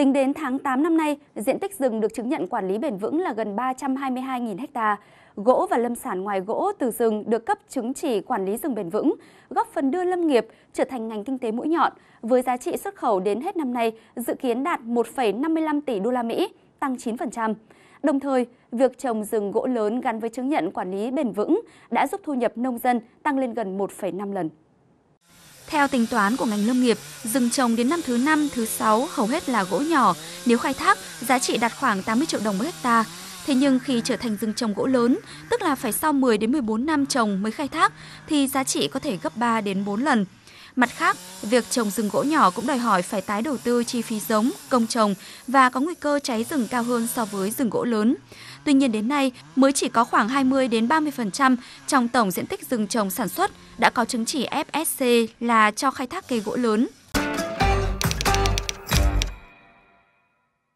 Tính đến tháng 8 năm nay, diện tích rừng được chứng nhận quản lý bền vững là gần 322.000 ha. Gỗ và lâm sản ngoài gỗ từ rừng được cấp chứng chỉ quản lý rừng bền vững, góp phần đưa lâm nghiệp trở thành ngành kinh tế mũi nhọn với giá trị xuất khẩu đến hết năm nay dự kiến đạt 1,55 tỷ đô la Mỹ, tăng 9%. Đồng thời, việc trồng rừng gỗ lớn gắn với chứng nhận quản lý bền vững đã giúp thu nhập nông dân tăng lên gần 1,5 lần. Theo tính toán của ngành lâm nghiệp, rừng trồng đến năm thứ năm, thứ sáu hầu hết là gỗ nhỏ, nếu khai thác, giá trị đạt khoảng 80 triệu đồng mỗi hecta. Thế nhưng khi trở thành rừng trồng gỗ lớn, tức là phải sau 10 đến 14 năm trồng mới khai thác thì giá trị có thể gấp 3 đến 4 lần. Mặt khác, việc trồng rừng gỗ nhỏ cũng đòi hỏi phải tái đầu tư chi phí giống, công trồng và có nguy cơ cháy rừng cao hơn so với rừng gỗ lớn. Tuy nhiên đến nay, mới chỉ có khoảng 20 đến 30% trong tổng diện tích rừng trồng sản xuất đã có chứng chỉ FSC là cho khai thác cây gỗ lớn.